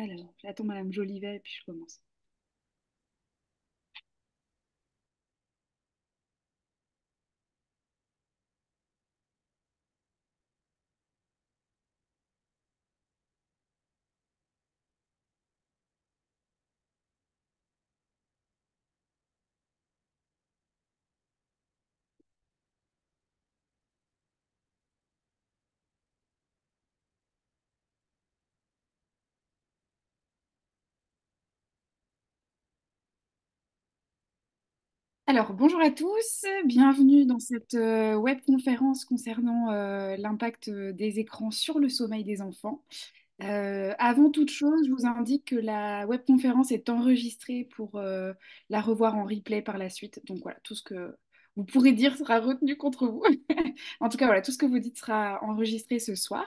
Alors, j'attends Madame Jolivet et puis je commence. Alors, bonjour à tous, bienvenue dans cette euh, webconférence concernant euh, l'impact euh, des écrans sur le sommeil des enfants. avant toute chose, je vous indique que la webconférence est enregistrée pour la revoir en replay par la suite. Donc voilà, tout ce que vous pourrez dire sera retenu contre vous. en tout cas, voilà, tout ce que vous dites sera enregistré ce soir.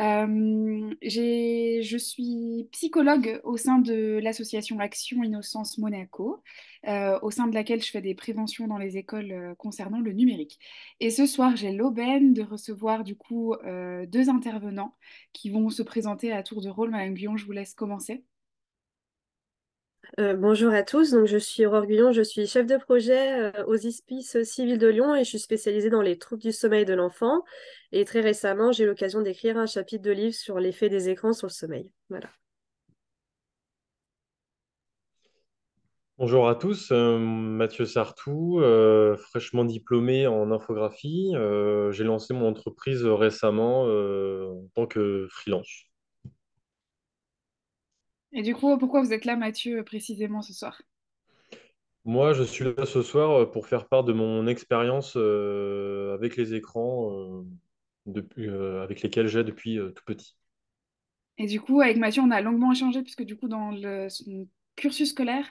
Euh, je suis psychologue au sein de l'association Action Innocence Monaco, euh, au sein de laquelle je fais des préventions dans les écoles euh, concernant le numérique. Et ce soir, j'ai l'aubaine de recevoir du coup deux intervenants qui vont se présenter à tour de rôle. Madame Guillon, je vous laisse commencer. Euh, bonjour à tous, je suis Aurore Guyon, je suis chef de projet euh, aux hospices civils de Lyon et je suis spécialisée dans les troubles du sommeil de l'enfant. Et très récemment, j'ai eu l'occasion d'écrire un chapitre de livre sur l'effet des écrans sur le sommeil. Voilà. Bonjour à tous, euh, Mathieu Sartou, fraîchement diplômé en infographie. j'ai lancé mon entreprise récemment en tant que freelance. Et du coup, pourquoi vous êtes là, Mathieu, précisément ce soir Moi, je suis là ce soir euh, pour faire part de mon expérience euh, avec les écrans euh, avec lesquels j'ai depuis tout petit. Et du coup, avec Mathieu, on a longuement échangé, puisque du coup, dans le, cursus scolaire.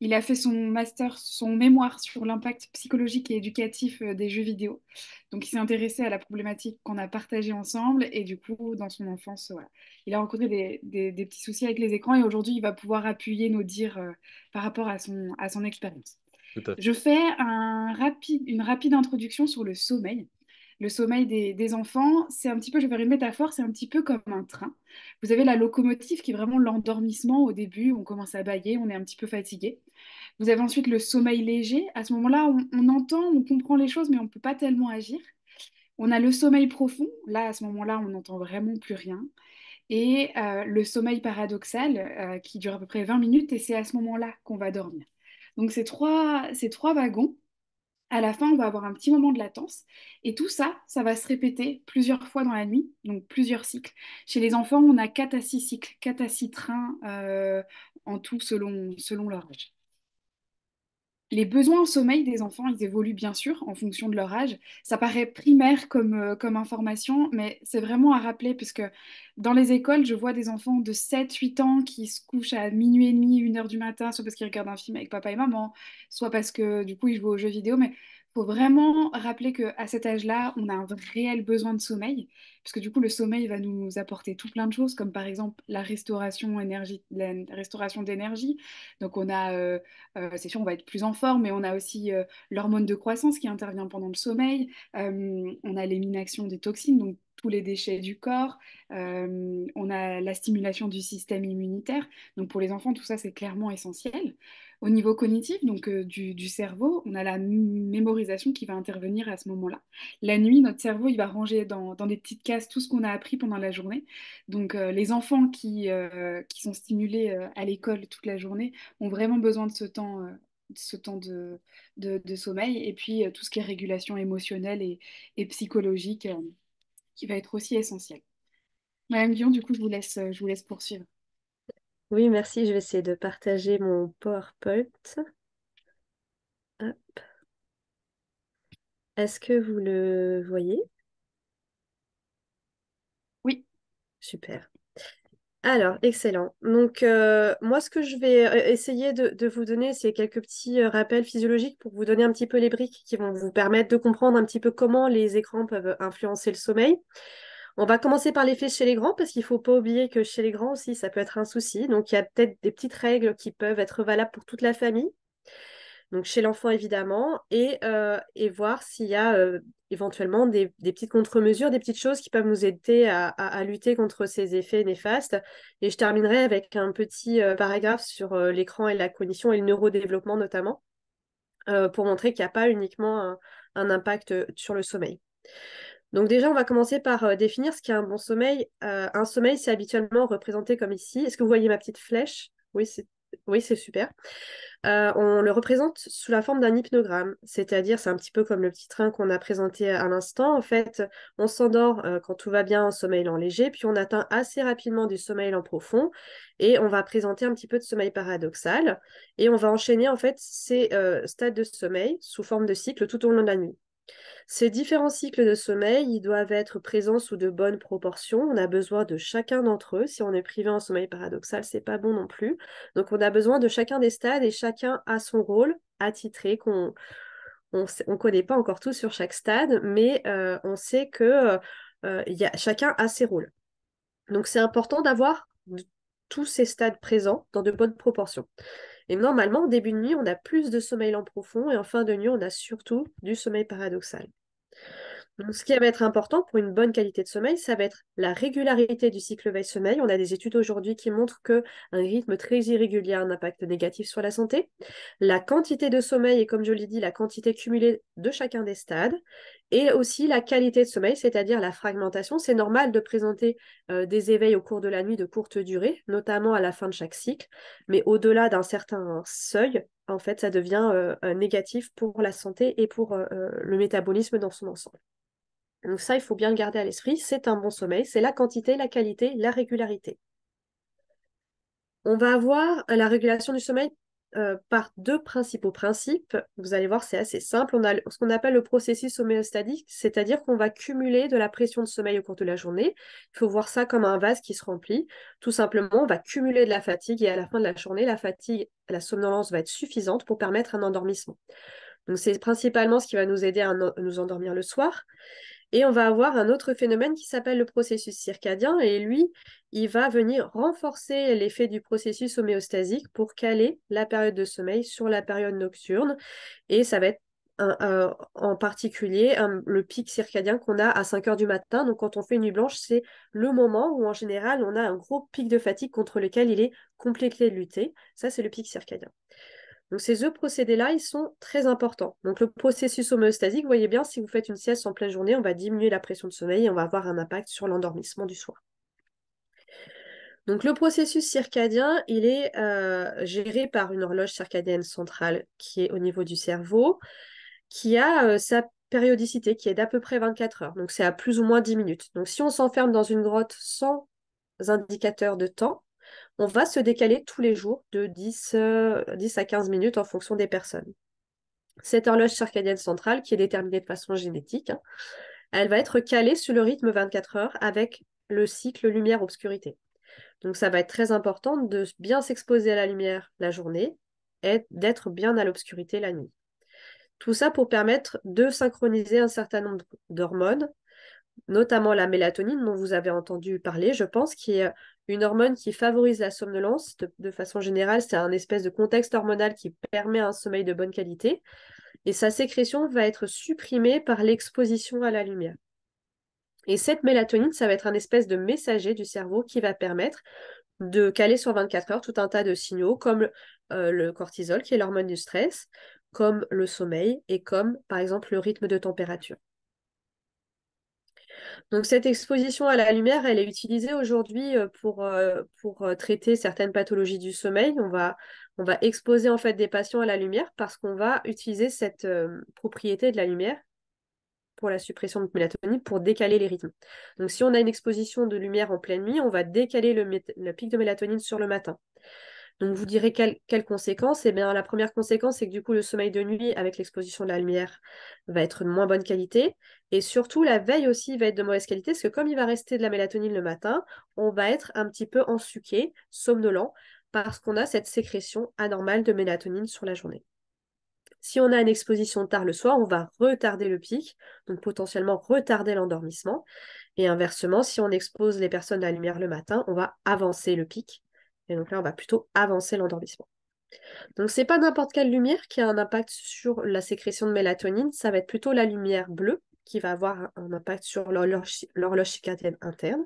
Il a fait son master, son mémoire sur l'impact psychologique et éducatif euh, des jeux vidéo. Donc, il s'est intéressé à la problématique qu'on a partagée ensemble. Et du coup, dans son enfance, il a rencontré des, des, petits soucis avec les écrans. Et aujourd'hui, il va pouvoir appuyer nos dires euh, par rapport à son, à son expérience. Je fais un rapide, une rapide introduction sur le sommeil le sommeil des, enfants, c'est un petit peu, je vais faire une métaphore, c'est un petit peu comme un train. Vous avez la locomotive qui est vraiment l'endormissement au début, on commence à bailler, on est un petit peu fatigué. Vous avez ensuite le sommeil léger, à ce moment-là, on, entend, on comprend les choses, mais on ne peut pas tellement agir. On a le sommeil profond, là, à ce moment-là, on n'entend vraiment plus rien. Et euh, le sommeil paradoxal, euh, qui dure à peu près 20 minutes, et c'est à ce moment-là qu'on va dormir. Donc c'est trois, ces trois wagons, à la fin, on va avoir un petit moment de latence. Et tout ça, ça va se répéter plusieurs fois dans la nuit, donc plusieurs cycles. Chez les enfants, on a 4 à 6 cycles, 4 à 6 trains euh, en tout selon, selon leur âge. Les besoins en sommeil des enfants, ils évoluent bien sûr en fonction de leur âge. Ça paraît primaire comme, euh, comme information, mais c'est vraiment à rappeler puisque dans les écoles, je vois des enfants de 7-8 ans qui se couchent à minuit et demi, 1 heure du matin, soit parce qu'ils regardent un film avec papa et maman, soit parce que du coup ils jouent aux jeux vidéo. Mais faut vraiment rappeler qu'à cet âge-là, on a un réel besoin de sommeil, puisque du coup, le sommeil va nous apporter tout plein de choses, comme par exemple la restauration, énergie, la restauration d'énergie. Donc, on a, euh, euh, c'est sûr, on va être plus en forme, mais on a aussi euh, l'hormone de croissance qui intervient pendant le sommeil. on a l'élimination des toxines, donc tous les déchets du corps, on a la stimulation du système immunitaire. Donc pour les enfants, tout ça, c'est clairement essentiel. Au niveau cognitif, donc euh, du, cerveau, on a la mémorisation qui va intervenir à ce moment-là. La nuit, notre cerveau, il va ranger dans, des petites cases tout ce qu'on a appris pendant la journée. Donc euh, les enfants qui, euh, qui sont stimulés à l'école toute la journée ont vraiment besoin de ce temps ce temps de, de, sommeil et puis tout ce qui est régulation émotionnelle et, psychologique qui va être aussi essentiel. Madame Dion, du coup, je vous laisse, je vous laisse poursuivre. Oui, merci. Je vais essayer de partager mon PowerPoint. Est-ce que vous le voyez Oui. Super. Alors, excellent. Donc, euh, moi, ce que je vais euh, essayer de, vous donner, c'est quelques petits euh, rappels physiologiques pour vous donner un petit peu les briques qui vont vous permettre de comprendre un petit peu comment les écrans peuvent influencer le sommeil. On va commencer par l'effet chez les grands parce qu'il ne faut pas oublier que chez les grands aussi, ça peut être un souci. Donc il y a peut-être des petites règles qui peuvent être valables pour toute la famille. Donc chez l'enfant évidemment, et, euh, voir s'il y a euh, éventuellement des, petites contre-mesures, des petites choses qui peuvent nous aider à, lutter contre ces effets néfastes. Et je terminerai avec un petit euh, paragraphe sur l'écran et la cognition et le neurodéveloppement notamment, pour montrer qu'il n'y a pas uniquement un impact sur le sommeil. Donc déjà, on va commencer par euh, définir ce qu'est un bon sommeil. Euh, un sommeil, c'est habituellement représenté comme ici. Est-ce que vous voyez ma petite flèche Oui, c'est oui, super. Euh, on le représente sous la forme d'un hypnogramme, c'est-à-dire c'est un petit peu comme le petit train qu'on a présenté à l'instant. En fait, on s'endort quand tout va bien en sommeil en léger, puis on atteint assez rapidement du sommeil en profond, et on va présenter un petit peu de sommeil paradoxal, et on va enchaîner en fait ces stades de sommeil sous forme de cycle tout au long de la nuit. Ces différents cycles de sommeil, ils doivent être présents sous de bonnes proportions. On a besoin de chacun d'entre eux. Si on est privé en sommeil paradoxal, c'est pas bon non plus. Donc on a besoin de chacun des stades et chacun a son rôle attitré qu'on on ne connaît pas encore tout sur chaque stade, mais euh, on sait que euh, y a, chacun a ses rôles. Donc c'est important d'avoir tous ces stades présents dans de bonnes proportions. Et normalement, au début de nuit, on a plus de sommeil en profond et en fin de nuit, on a surtout du sommeil paradoxal. Donc, ce qui va être important pour une bonne qualité de sommeil, ça va être la régularité du cycle veille-sommeil. On a des études aujourd'hui qui montrent qu'un rythme très irrégulier a un impact négatif sur la santé. La quantité de sommeil et, comme je l'ai dit, la quantité cumulée de chacun des stades. Et aussi la qualité de sommeil, c'est-à-dire la fragmentation. C'est normal de présenter euh, des éveils au cours de la nuit de courte durée, notamment à la fin de chaque cycle, mais au-delà d'un certain seuil, en fait, ça devient euh, négatif pour la santé et pour euh, le métabolisme dans son ensemble. Donc ça, il faut bien le garder à l'esprit. C'est un bon sommeil, c'est la quantité, la qualité, la régularité. On va avoir la régulation du sommeil euh, par deux principaux principes. Vous allez voir, c'est assez simple. On a ce qu'on appelle le processus homéostatique, c'est-à-dire qu'on va cumuler de la pression de sommeil au cours de la journée. Il faut voir ça comme un vase qui se remplit. Tout simplement, on va cumuler de la fatigue et à la fin de la journée, la fatigue, la somnolence va être suffisante pour permettre un endormissement. Donc c'est principalement ce qui va nous aider à nous endormir le soir. Et on va avoir un autre phénomène qui s'appelle le processus circadien, et lui, il va venir renforcer l'effet du processus homéostasique pour caler la période de sommeil sur la période nocturne, et ça va être en particulier le pic circadien qu'on a à 5 heures du matin. Donc quand on fait une nuit blanche, c'est le moment où en général on a un gros pic de fatigue contre lequel il est complètement de lutter. Ça, c'est le pic circadien. Donc ces deux procédés-là, ils sont très importants. Donc le processus homéostasique, vous voyez bien, si vous faites une sieste en pleine journée, on va diminuer la pression de sommeil et on va avoir un impact sur l'endormissement du soir. Donc le processus circadien, il est euh, géré par une horloge circadienne centrale qui est au niveau du cerveau, qui a euh, sa périodicité qui est d'à peu près 24 heures. Donc c'est à plus ou moins 10 minutes. Donc si on s'enferme dans une grotte sans indicateur de temps, on va se décaler tous les jours de 10, euh, à 15 minutes en fonction des personnes. Cette horloge circadienne centrale, qui est déterminée de façon génétique, hein, elle va être calée sur le rythme 24 heures avec le cycle lumière-obscurité. Donc ça va être très important de bien s'exposer à la lumière la journée et d'être bien à l'obscurité la nuit. Tout ça pour permettre de synchroniser un certain nombre d'hormones notamment la mélatonine dont vous avez entendu parler, je pense, qui est euh, une hormone qui favorise la somnolence. De, façon générale, c'est un espèce de contexte hormonal qui permet un sommeil de bonne qualité. Et sa sécrétion va être supprimée par l'exposition à la lumière. Et cette mélatonine, ça va être un espèce de messager du cerveau qui va permettre de caler sur 24 heures tout un tas de signaux comme euh, le cortisol, qui est l'hormone du stress, comme le sommeil et comme, par exemple, le rythme de température. Donc cette exposition à la lumière, elle est utilisée aujourd'hui euh, pour, euh, euh, traiter certaines pathologies du sommeil. On va, exposer en fait des patients à la lumière parce qu'on va utiliser cette propriété de la lumière pour la suppression de mélatonine pour décaler les rythmes. Donc si on a une exposition de lumière en pleine nuit, on va décaler le pic de mélatonine sur le matin. Donc, vous direz quelles conséquences Eh bien, la première conséquence, c'est que du coup, le sommeil de nuit, avec l'exposition de la lumière, va être de moins bonne qualité. Et surtout, la veille aussi va être de mauvaise qualité, parce que comme il va rester de la mélatonine le matin, on va être un petit peu ensuqué, somnolent, parce qu'on a cette sécrétion anormale de mélatonine sur la journée. Si on a une exposition tard le soir, on va retarder le pic, donc potentiellement retarder l'endormissement. Et inversement, si on expose les personnes à la lumière le matin, on va avancer le pic, et donc là, on va plutôt avancer l'endormissement. Donc n'est pas n'importe quelle lumière qui a un impact sur la sécrétion de mélatonine, ça va être plutôt la lumière bleue qui va avoir un impact sur l'horloge circadienne interne.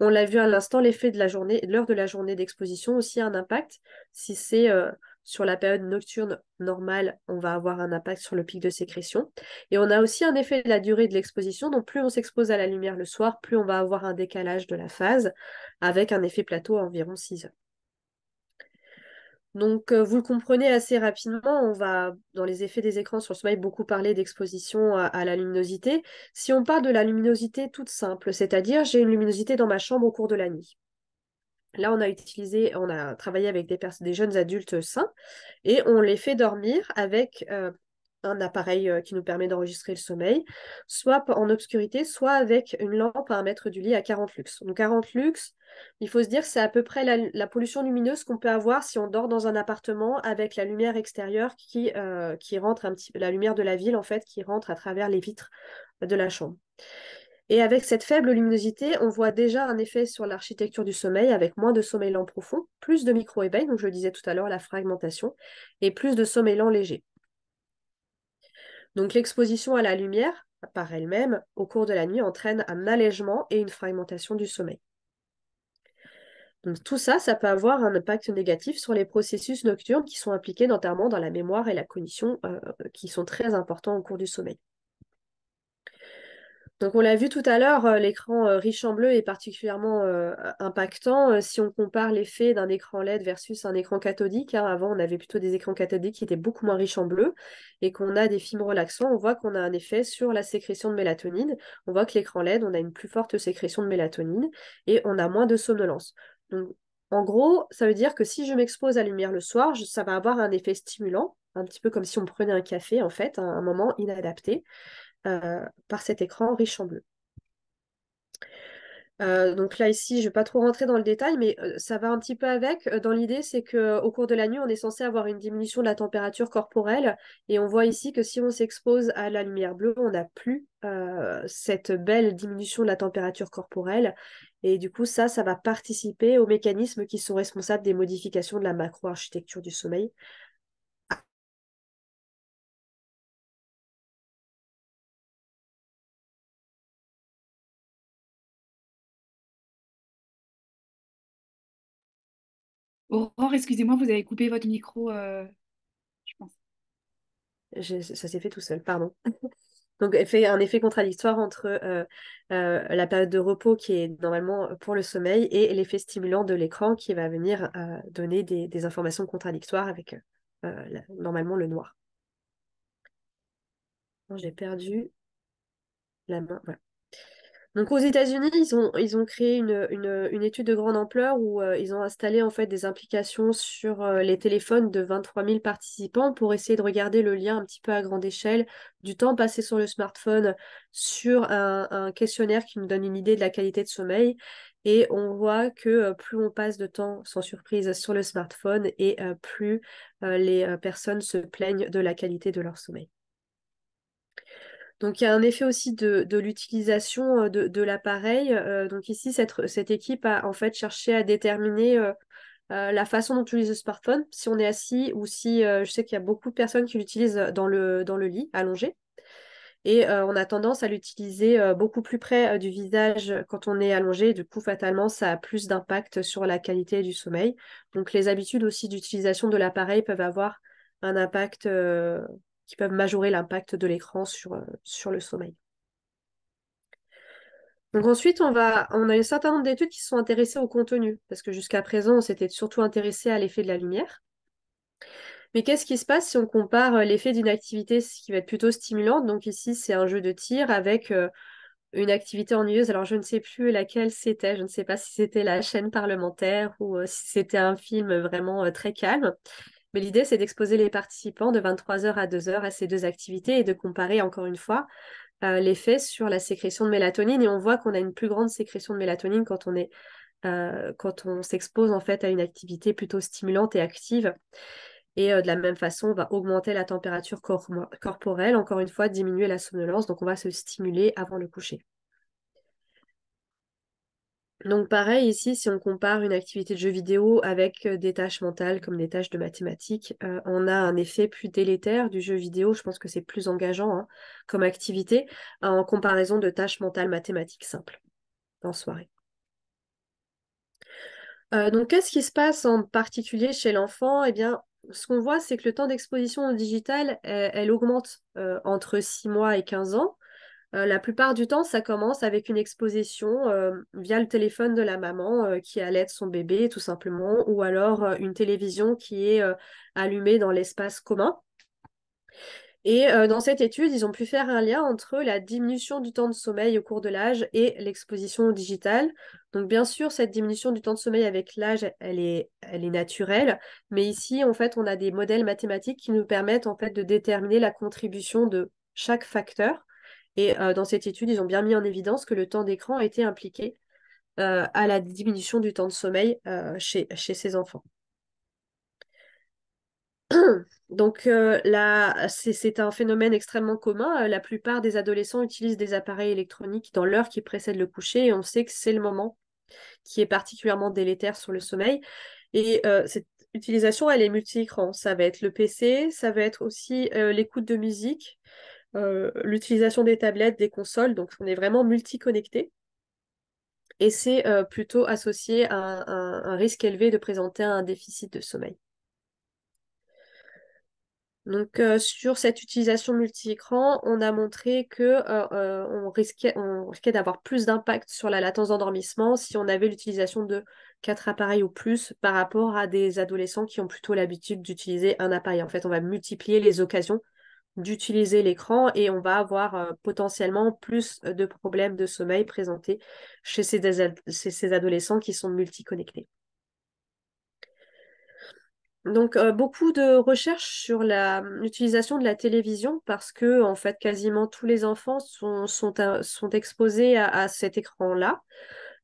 On l'a vu à l'instant, l'effet de la journée, l'heure de la journée d'exposition aussi a un impact. Si c'est euh, sur la période nocturne normale, on va avoir un impact sur le pic de sécrétion. Et on a aussi un effet de la durée de l'exposition. Donc plus on s'expose à la lumière le soir, plus on va avoir un décalage de la phase, avec un effet plateau à environ 6 heures. Donc, euh, vous le comprenez assez rapidement, on va, dans les effets des écrans sur le sommeil, beaucoup parler d'exposition à, la luminosité. Si on parle de la luminosité toute simple, c'est-à-dire j'ai une luminosité dans ma chambre au cours de la nuit. Là, on a utilisé, on a travaillé avec des, des jeunes adultes sains et on les fait dormir avec euh, un appareil euh, qui nous permet d'enregistrer le sommeil, soit en obscurité, soit avec une lampe à un mètre du lit à 40 lux. Donc 40 lux, il faut se dire c'est à peu près la, pollution lumineuse qu'on peut avoir si on dort dans un appartement avec la lumière extérieure qui, euh, qui rentre un petit la lumière de la ville en fait qui rentre à travers les vitres de la chambre. Et avec cette faible luminosité, on voit déjà un effet sur l'architecture du sommeil avec moins de sommeil lent profond, plus de micro-éveil, donc je le disais tout à l'heure, la fragmentation, et plus de sommeil lent léger. Donc l'exposition à la lumière, par elle-même, au cours de la nuit, entraîne un allègement et une fragmentation du sommeil. tout ça, ça peut avoir un impact négatif sur les processus nocturnes qui sont impliqués notamment dans la mémoire et la cognition euh, qui sont très importants au cours du sommeil. Donc on l'a vu tout à l'heure, euh, l'écran euh, riche en bleu est particulièrement euh, impactant si on compare l'effet d'un écran LED versus un écran cathodique. Hein. avant, on avait plutôt des écrans cathodiques qui étaient beaucoup moins riches en bleu et qu'on a des films relaxants, on voit qu'on a un effet sur la sécrétion de mélatonine. On voit que l'écran LED, on a une plus forte sécrétion de mélatonine et on a moins de somnolence. Donc en gros, ça veut dire que si je m'expose à la lumière le soir, ça va avoir un effet stimulant, un petit peu comme si on prenait un café en fait, à un moment inadapté. Euh, par cet écran riche en bleu. Euh, donc là ici, je ne vais pas trop rentrer dans le détail, mais euh, ça va un petit peu avec. dans l'idée, c'est qu'au cours de la nuit, on est censé avoir une diminution de la température corporelle. Et on voit ici que si on s'expose à la lumière bleue, on n'a plus cette belle diminution de la température corporelle. Et du coup, ça, ça va participer aux mécanismes qui sont responsables des modifications de la macro-architecture du sommeil. Aurore, excusez-moi, vous avez coupé votre micro, euh, je pense. ça s'est fait tout seul, pardon. Donc, fait un effet contradictoire entre euh, euh, la période de repos qui est normalement pour le sommeil et l'effet stimulant de l'écran qui va venir donner des, informations contradictoires avec normalement le noir. J'ai perdu la main. Voilà. Donc aux États-Unis, ils ont, ils ont créé une, étude de grande ampleur où euh, ils ont installé en fait des implications sur euh, les téléphones de 23 000 participants pour essayer de regarder le lien un petit peu à grande échelle du temps passé sur le smartphone sur un, questionnaire qui nous donne une idée de la qualité de sommeil. Et on voit que euh, plus on passe de temps, sans surprise, sur le smartphone et plus les personnes se plaignent de la qualité de leur sommeil. Donc il y a un effet aussi de, l'utilisation euh, de, l'appareil. Euh, donc ici, cette, équipe a en fait cherché à déterminer euh, la façon dont on utilise le smartphone, si on est assis ou si je sais qu'il y a beaucoup de personnes qui l'utilisent dans le, dans le lit, allongé. Et on a tendance à l'utiliser beaucoup plus près du visage quand on est allongé. Du coup, fatalement, ça a plus d'impact sur la qualité du sommeil. Donc les habitudes aussi d'utilisation de l'appareil peuvent avoir un impact qui peuvent majorer l'impact de l'écran sur, euh, sur le sommeil. Donc ensuite, on, va, on a un certain nombre d'études qui sont intéressées au contenu, parce que jusqu'à présent, on s'était surtout intéressé à l'effet de la lumière. Mais qu'est-ce qui se passe si on compare euh, l'effet d'une activité qui va être plutôt stimulante Donc ici, c'est un jeu de tir avec euh, une activité ennuyeuse. Alors je ne sais plus laquelle c'était. Je ne sais pas si c'était la chaîne parlementaire ou si c'était un film vraiment très calme. Mais l'idée, c'est d'exposer les participants de 23h à 2h à ces deux activités et de comparer encore une fois euh, l'effet sur la sécrétion de mélatonine. Et on voit qu'on a une plus grande sécrétion de mélatonine quand on est euh, quand on s'expose en fait à une activité plutôt stimulante et active. Et euh, de la même façon, on va augmenter la température corporelle, encore une fois, diminuer la somnolence. Donc on va se stimuler avant le coucher. Donc pareil ici, si on compare une activité de jeu vidéo avec euh, des tâches mentales comme des tâches de mathématiques, euh, on a un effet plus délétère du jeu vidéo. Je pense que c'est plus engageant hein, comme activité euh, en comparaison de tâches mentales mathématiques simples en soirée. donc qu'est-ce qui se passe en particulier chez l'enfant Eh bien, ce qu'on voit, c'est que le temps d'exposition au digital, elle, augmente entre 6 mois et 15 ans. Euh, la plupart du temps, ça commence avec une exposition euh, via le téléphone de la maman euh, qui allait son bébé, tout simplement, ou alors une télévision qui est allumée dans l'espace commun. Et dans cette étude, ils ont pu faire un lien entre la diminution du temps de sommeil au cours de l'âge et l'exposition au digital. Donc bien sûr, cette diminution du temps de sommeil avec l'âge, elle est, elle est naturelle, mais ici, en fait, on a des modèles mathématiques qui nous permettent en fait de déterminer la contribution de chaque facteur et euh, dans cette étude, ils ont bien mis en évidence que le temps d'écran a été impliqué euh, à la diminution du temps de sommeil euh, chez, chez ces enfants. Donc là, c'est un phénomène extrêmement commun. La plupart des adolescents utilisent des appareils électroniques dans l'heure qui précède le coucher et on sait que c'est le moment qui est particulièrement délétère sur le sommeil. Et cette utilisation, elle est multi-écran. Ça va être le PC, ça va être aussi l'écoute de musique, euh, l'utilisation des tablettes, des consoles, donc on est vraiment multi-connecté. Et c'est euh, plutôt associé à un, risque élevé de présenter un déficit de sommeil. Donc euh, sur cette utilisation multi-écran, on a montré que risquait, on risquait d'avoir plus d'impact sur la latence d'endormissement si on avait l'utilisation de quatre appareils ou plus par rapport à des adolescents qui ont plutôt l'habitude d'utiliser un appareil. En fait, on va multiplier les occasions d'utiliser l'écran et on va avoir euh, potentiellement plus euh, de problèmes de sommeil présentés chez ces, adolescents qui sont multiconnectés. Donc euh, beaucoup de recherches sur l'utilisation de la télévision parce que en fait quasiment tous les enfants sont, sont, exposés à cet écran-là.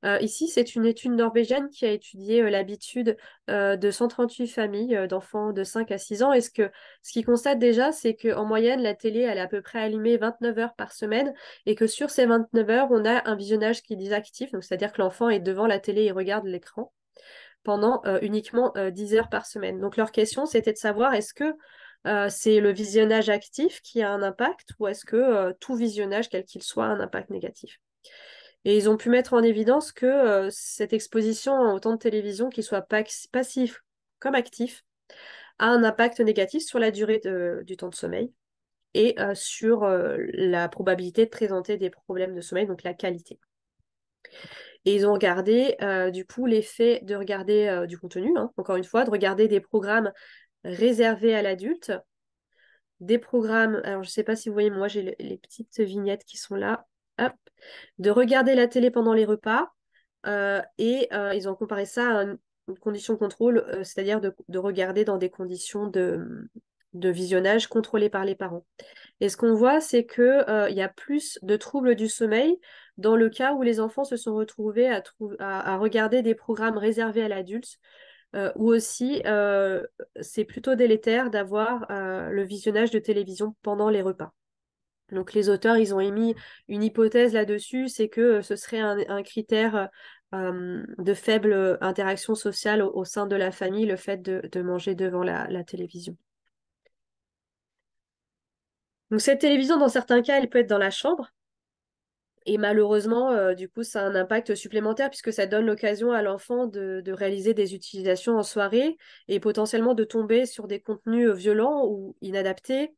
Euh, ici, c'est une étude norvégienne qui a étudié euh, l'habitude euh, de 138 familles d'enfants de 5 à 6 ans. Et ce qu'ils ce qu'ils constatent déjà, c'est qu'en moyenne, la télé, elle est à peu près allumée 29 heures par semaine et que sur ces 29 heures, on a un visionnage qui est désactif, c'est-à-dire que l'enfant est devant la télé et regarde l'écran pendant uniquement 10 heures par semaine. Donc leur question, c'était de savoir est-ce que c'est le visionnage actif qui a un impact ou est-ce que tout visionnage, quel qu'il soit, a un impact négatif et ils ont pu mettre en évidence que euh, cette exposition au temps de télévision, qu'il soit passif comme actif, a un impact négatif sur la durée du temps de sommeil et euh, sur euh, la probabilité de présenter des problèmes de sommeil, donc la qualité. Et ils ont regardé, du coup, l'effet de regarder du contenu, hein, encore une fois, de regarder des programmes réservés à l'adulte, des programmes, alors je ne sais pas si vous voyez, moi j'ai les petites vignettes qui sont là, de regarder la télé pendant les repas. Euh, et euh, ils ont comparé ça à une, condition contrôle, euh, c'est-à-dire de, regarder dans des conditions de, visionnage contrôlées par les parents. Et ce qu'on voit, c'est qu'il y a plus de troubles du sommeil dans le cas où les enfants se sont retrouvés à, à regarder des programmes réservés à l'adulte. ou aussi, c'est plutôt délétère d'avoir le visionnage de télévision pendant les repas. Donc les auteurs, ils ont émis une hypothèse là-dessus, c'est que euh, ce serait un, critère euh, euh, de faible interaction sociale au, sein de la famille, le fait de, manger devant la, télévision. Donc cette télévision, dans certains cas, elle peut être dans la chambre. Et malheureusement, du coup, ça a un impact supplémentaire puisque ça donne l'occasion à l'enfant de, réaliser des utilisations en soirée et potentiellement de tomber sur des contenus violents ou inadaptés.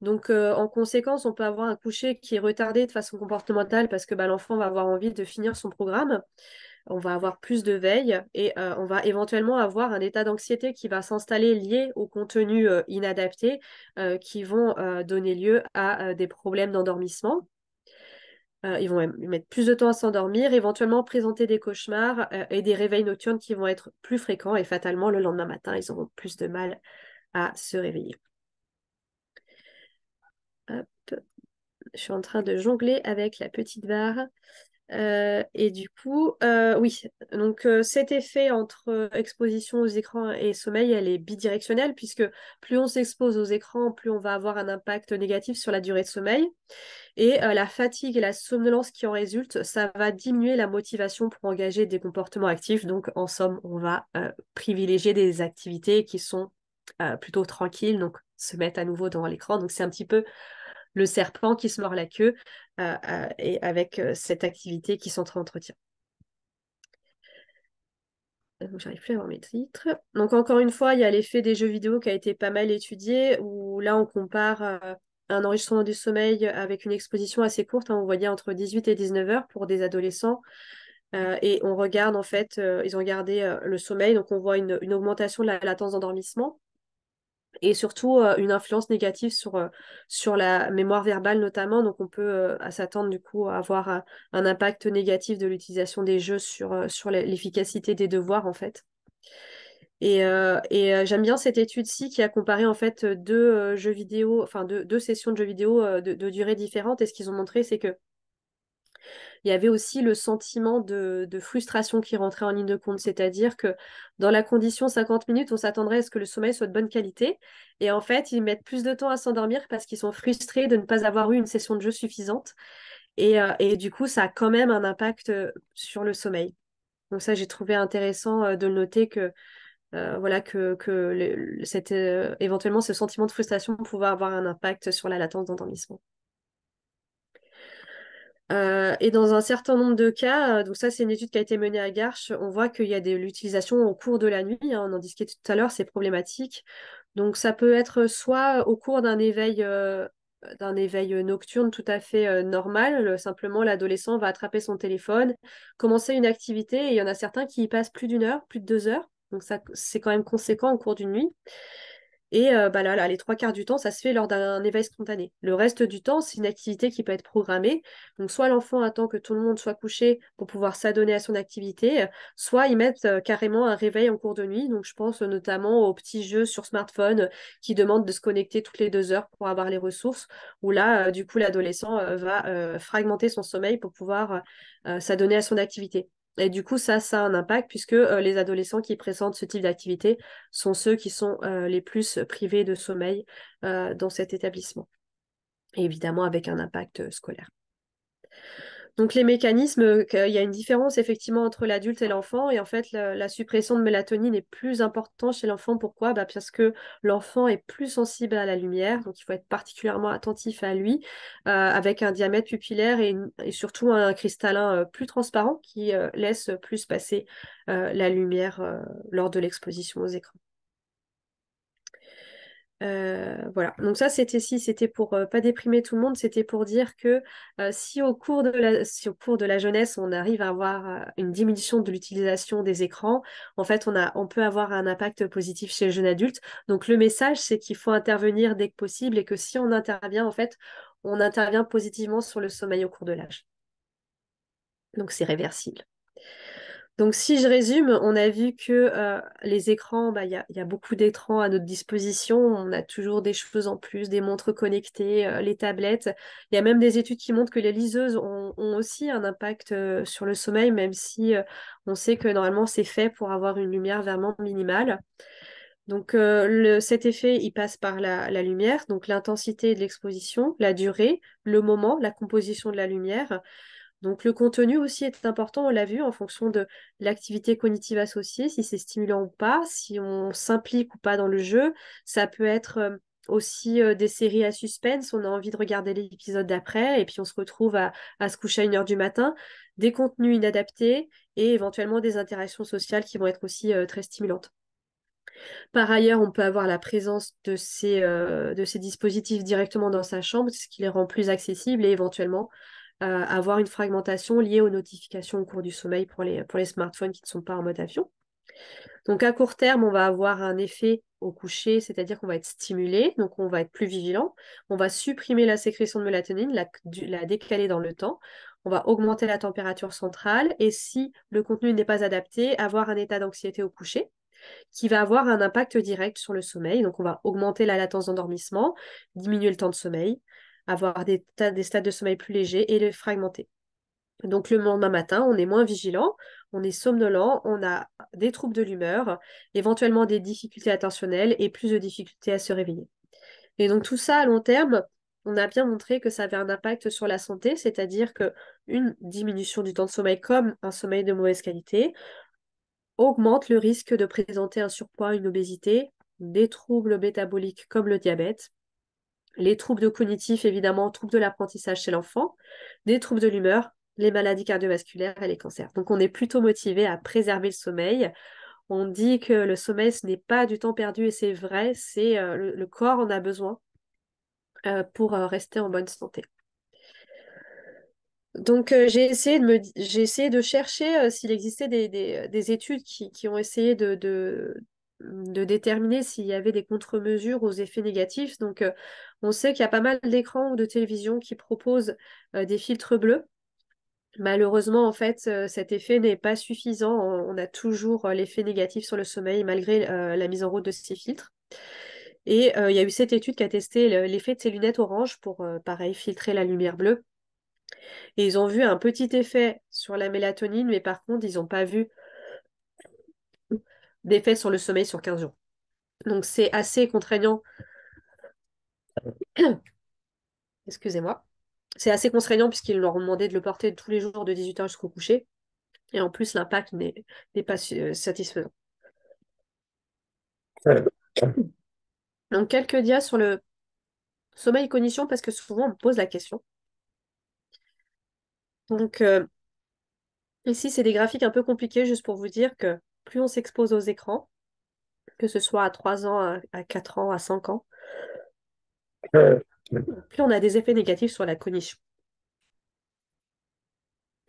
Donc, euh, en conséquence, on peut avoir un coucher qui est retardé de façon comportementale parce que bah, l'enfant va avoir envie de finir son programme. On va avoir plus de veille et euh, on va éventuellement avoir un état d'anxiété qui va s'installer lié au contenu euh, inadapté qui vont donner lieu à des problèmes d'endormissement. ils vont mettre plus de temps à s'endormir, éventuellement présenter des cauchemars et des réveils nocturnes qui vont être plus fréquents et fatalement le lendemain matin, ils auront plus de mal à se réveiller. Je suis en train de jongler avec la petite barre. Euh, et du coup, euh, oui, donc euh, cet effet entre exposition aux écrans et sommeil, elle est bidirectionnelle, puisque plus on s'expose aux écrans, plus on va avoir un impact négatif sur la durée de sommeil. Et la fatigue et la somnolence qui en résultent, ça va diminuer la motivation pour engager des comportements actifs. Donc, en somme, on va privilégier des activités qui sont plutôt tranquilles, donc se mettre à nouveau dans l'écran. Donc, c'est un petit peu le serpent qui se mord la queue euh, euh, et avec euh, cette activité qui s'entre-entretient. j'arrive plus à voir mes titres. Donc, encore une fois, il y a l'effet des jeux vidéo qui a été pas mal étudié, où là, on compare un enregistrement du sommeil avec une exposition assez courte. Hein, on voyait entre 18 et 19 heures pour des adolescents. et on regarde, en fait, ils ont regardé le sommeil, donc on voit une augmentation de la latence d'endormissement et surtout euh, une influence négative sur, euh, sur la mémoire verbale notamment. Donc on peut euh, à s'attendre du coup à avoir un impact négatif de l'utilisation des jeux sur, sur l'efficacité des devoirs en fait. Et, j'aime bien cette étude-ci qui a comparé en fait deux jeux vidéo, enfin deux, deux, sessions de jeux vidéo de, de durée différente. Et ce qu'ils ont montré, c'est que il y avait aussi le sentiment de, frustration qui rentrait en ligne de compte, c'est-à-dire que dans la condition 50 minutes, on s'attendrait à ce que le sommeil soit de bonne qualité. Et en fait, ils mettent plus de temps à s'endormir parce qu'ils sont frustrés de ne pas avoir eu une session de jeu suffisante. Et, euh, du coup, ça a quand même un impact euh, sur le sommeil. Donc ça, j'ai trouvé intéressant euh, de noter que voilà que, que éventuellement ce sentiment de frustration pouvait avoir un impact sur la latence d'endormissement. Euh, et dans un certain nombre de cas, euh, donc ça c'est une étude qui a été menée à Garches, on voit qu'il y a de l'utilisation au cours de la nuit, hein, on en disquait tout à l'heure, c'est problématique. Donc ça peut être soit au cours d'un éveil euh, d'un éveil nocturne tout à fait normal. simplement, l'adolescent va attraper son téléphone, commencer une activité, et il y en a certains qui y passent plus d'une heure, plus de deux heures. Donc ça, c'est quand même conséquent au cours d'une nuit. Et euh, bah les trois quarts du temps, ça se fait lors d'un éveil spontané. Le reste du temps, c'est une activité qui peut être programmée. Donc, soit l'enfant attend que tout le monde soit couché pour pouvoir s'adonner à son activité, euh, soit ils mettent euh, carrément un réveil en cours de nuit. Donc, je pense notamment aux petits jeux sur smartphone qui demandent de se connecter toutes les deux heures pour avoir les ressources, où là, du coup, l'adolescent va fragmenter son sommeil pour pouvoir s'adonner à son activité. Et du coup, ça, ça a un impact puisque euh, les adolescents qui présentent ce type d'activité sont ceux qui sont euh, les plus privés de sommeil euh, dans cet établissement. Et évidemment, avec un impact scolaire. Donc les mécanismes, euh, il y a une différence effectivement entre l'adulte et l'enfant. Et en fait, la, suppression de mélatonine est plus importante chez l'enfant. Pourquoi bah, Parce que l'enfant est plus sensible à la lumière. Donc il faut être particulièrement attentif à lui, euh, avec un diamètre pupillaire et, surtout un cristallin euh, plus transparent qui laisse plus passer la lumière lors de l'exposition aux écrans. Euh, voilà, donc ça c'était si, c'était pour euh, pas déprimer tout le monde, c'était pour dire que euh, si, au cours de la, si au cours de la jeunesse on arrive à avoir une diminution de l'utilisation des écrans, en fait on, a, on peut avoir un impact positif chez le jeune adulte. Donc le message c'est qu'il faut intervenir dès que possible et que si on intervient, en fait on intervient positivement sur le sommeil au cours de l'âge. Donc c'est réversible. Donc, si je résume, on a vu que euh, les écrans, bah, il y, a, beaucoup d'écrans à notre disposition. On a toujours des choses en plus, des montres connectées, euh, les tablettes. Il y a même des études qui montrent que les liseuses ont, aussi un impact euh, sur le sommeil, même si on sait que normalement c'est fait pour avoir une lumière vraiment minimale. Donc, cet effet, il passe par la lumière, donc l'intensité de l'exposition, la durée, le moment, la composition de la lumière donc le contenu aussi est important, on l'a vu, en fonction de l'activité cognitive associée, si c'est stimulant ou pas, si on s'implique ou pas dans le jeu. Ça peut être euh, aussi euh, des séries à suspense, on a envie de regarder l'épisode d'après et puis on se retrouve à, se coucher à une heure du matin, des contenus inadaptés et éventuellement des interactions sociales qui vont être aussi euh, très stimulantes. Par ailleurs, on peut avoir la présence de ces, de ces dispositifs directement dans sa chambre, ce qui les rend plus accessibles et éventuellement avoir une fragmentation liée aux notifications au cours du sommeil pour les, pour les smartphones qui ne sont pas en mode avion. Donc à court terme, on va avoir un effet au coucher, c'est-à-dire qu'on va être stimulé, donc on va être plus vigilant, on va supprimer la sécrétion de mélatonine, la, la décaler dans le temps, on va augmenter la température centrale et si le contenu n'est pas adapté, avoir un état d'anxiété au coucher qui va avoir un impact direct sur le sommeil. Donc on va augmenter la latence d'endormissement, diminuer le temps de sommeil, avoir des, stades de sommeil plus légers et les fragmenter. Donc le lendemain matin, on est moins vigilant, on est somnolent, on a des troubles de l'humeur, éventuellement des difficultés attentionnelles et plus de difficultés à se réveiller. Et donc tout ça à long terme, on a bien montré que ça avait un impact sur la santé, c'est-à-dire que une diminution du temps de sommeil comme un sommeil de mauvaise qualité augmente le risque de présenter un surpoids, une obésité, des troubles métaboliques comme le diabète les troubles de cognitif, évidemment, troubles de l'apprentissage chez l'enfant, des troubles de l'humeur, les maladies cardiovasculaires et les cancers. Donc on est plutôt motivé à préserver le sommeil. On dit que le sommeil, ce n'est pas du temps perdu et c'est vrai, c'est euh, le, corps en a besoin euh, pour euh, rester en bonne santé. Donc j'ai essayé de me de chercher s'il existait des, études qui, qui, ont essayé de, de déterminer s'il y avait des contre-mesures aux effets négatifs. Donc, euh, on sait qu'il y a pas mal d'écrans ou de télévision qui proposent euh, des filtres bleus. Malheureusement, en fait, euh, cet effet n'est pas suffisant. On, on a toujours l'effet négatif sur le sommeil malgré la mise en route de ces filtres. Et il y a eu cette étude qui a testé l'effet de ces lunettes oranges pour, pareil, filtrer la lumière bleue. Et ils ont vu un petit effet sur la mélatonine, mais par contre, ils n'ont pas vu d'effet sur le sommeil sur 15 jours. Donc c'est assez contraignant. Excusez-moi. C'est assez contraignant puisqu'ils leur ont demandé de le porter tous les jours de 18h jusqu'au coucher. Et en plus, l'impact n'est pas euh, satisfaisant. Donc quelques dias sur le sommeil cognition parce que souvent on me pose la question. Donc euh, ici, c'est des graphiques un peu compliqués juste pour vous dire que plus on s'expose aux écrans, que ce soit à 3 ans, à, 4 ans, à 5 ans, plus on a des effets négatifs sur la cognition.